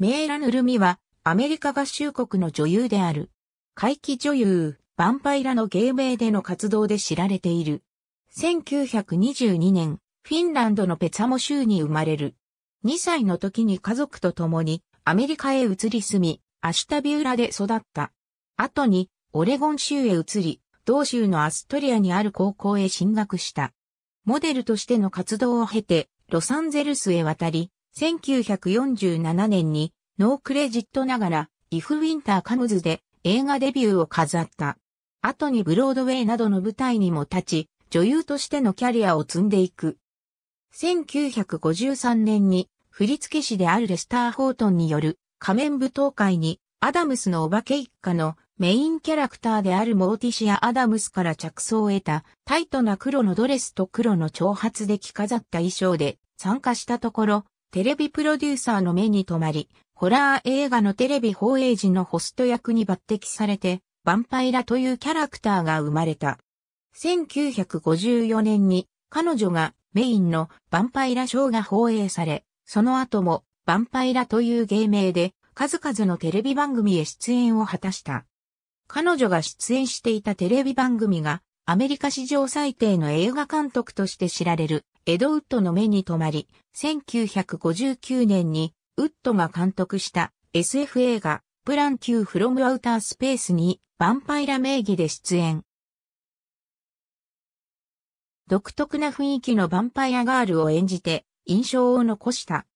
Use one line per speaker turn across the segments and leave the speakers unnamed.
メーラヌルミは、アメリカ合衆国の女優である。怪奇女優、ヴァンパイラの芸名での活動で知られている。1922年、フィンランドのペツァモ州に生まれる。2歳の時に家族と共にアメリカへ移り住み、アシュタビウラで育った。後にオレゴン州へ移り、同州のアストリアにある高校へ進学した。モデルとしての活動を経て、ロサンゼルスへ渡り、1947年にノークレジットながらイフ・ウィンター・カムズで映画デビューを飾った。後にブロードウェイなどの舞台にも立ち、女優としてのキャリアを積んでいく。1953年に振付師であるレスター・ホートンによる仮面舞踏会にアダムスのお化け一家のメインキャラクターであるモーティシア・アダムスから着想を得たタイトな黒のドレスと黒の長髪で着飾った衣装で参加したところテレビプロデューサーの目に留まり、ホラー映画のテレビ放映時のホスト役に抜擢されて、ヴァンパイラというキャラクターが生まれた。1954年に彼女がメインのヴァンパイラショーが放映され、その後もヴァンパイラという芸名で数々のテレビ番組へ出演を果たした。彼女が出演していたテレビ番組がアメリカ史上最低の映画監督として知られるエド・ウッドの目に留まり、1959年にウッドが監督した SF 映画、プラン Q フロムアウタースペースに、ヴァンパイラ名義で出演。独特な雰囲気のヴァンパイアガールを演じて、印象を残した。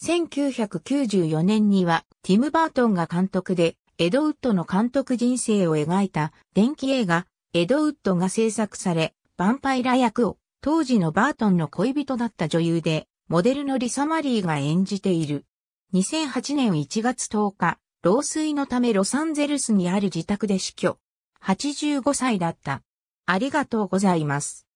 1994年には、ティム・バートンが監督で、エド・ウッドの監督人生を描いた、電気映画、エド・ウッドが制作され、ヴァンパイラ役を、当時のバートンの恋人だった女優で、モデルのリサ・マリーが演じている。2008年1月10日、老衰のためロサンゼルスにある自宅で死去。85歳だった。ありがとうございます。